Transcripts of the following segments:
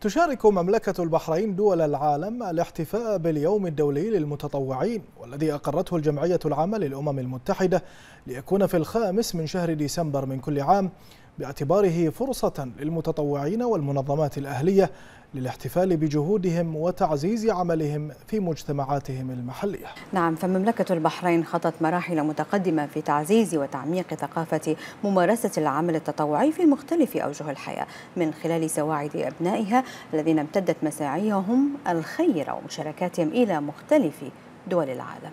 تشارك مملكة البحرين دول العالم الاحتفاء باليوم الدولي للمتطوعين والذي أقرته الجمعية العامة للأمم المتحدة ليكون في الخامس من شهر ديسمبر من كل عام باعتباره فرصة للمتطوعين والمنظمات الأهلية للاحتفال بجهودهم وتعزيز عملهم في مجتمعاتهم المحلية نعم فمملكة البحرين خطت مراحل متقدمة في تعزيز وتعميق ثقافة ممارسة العمل التطوعي في مختلف أوجه الحياة من خلال سواعد أبنائها الذين امتدت مساعيهم الخيرة ومشاركاتهم إلى مختلف دول العالم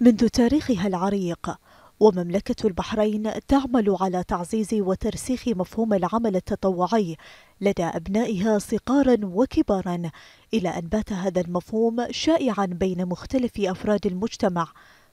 منذ تاريخها العريق ومملكة البحرين تعمل على تعزيز وترسيخ مفهوم العمل التطوعي لدى أبنائها صغارا وكبارا إلى أن بات هذا المفهوم شائعا بين مختلف أفراد المجتمع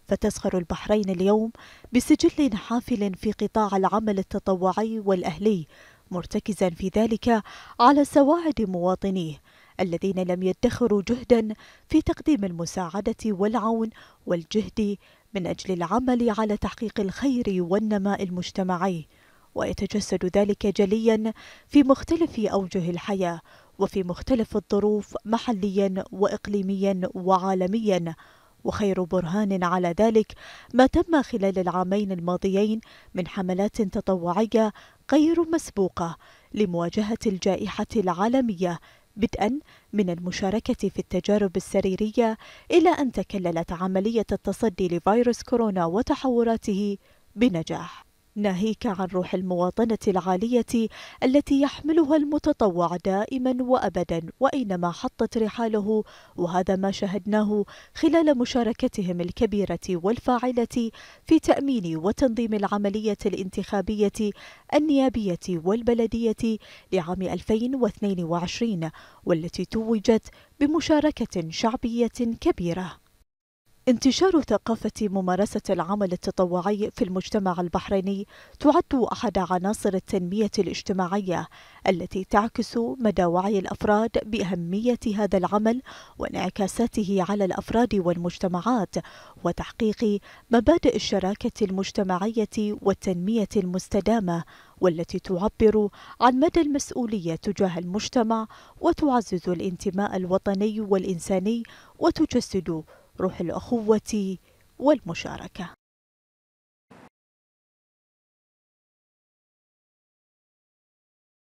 فتزخر البحرين اليوم بسجل حافل في قطاع العمل التطوعي والأهلي مرتكزا في ذلك على سواعد مواطنيه الذين لم يدخروا جهدا في تقديم المساعدة والعون والجهد من أجل العمل على تحقيق الخير والنماء المجتمعي ويتجسد ذلك جليا في مختلف أوجه الحياة وفي مختلف الظروف محليا وإقليميا وعالميا وخير برهان على ذلك ما تم خلال العامين الماضيين من حملات تطوعية غير مسبوقة لمواجهة الجائحة العالمية بدءا من المشاركة في التجارب السريرية إلى أن تكللت عملية التصدي لفيروس كورونا وتحوراته بنجاح ناهيك عن روح المواطنة العالية التي يحملها المتطوع دائما وأبدا وأينما حطت رحاله وهذا ما شهدناه خلال مشاركتهم الكبيرة والفاعلة في تأمين وتنظيم العملية الانتخابية النيابية والبلدية لعام 2022 والتي توجت بمشاركة شعبية كبيرة انتشار ثقافة ممارسة العمل التطوعي في المجتمع البحريني تعد أحد عناصر التنمية الاجتماعية التي تعكس مدى وعي الأفراد بأهمية هذا العمل وانعكاساته على الأفراد والمجتمعات وتحقيق مبادئ الشراكة المجتمعية والتنمية المستدامة والتي تعبر عن مدى المسؤولية تجاه المجتمع وتعزز الانتماء الوطني والإنساني وتجسد روح الأخوة والمشاركة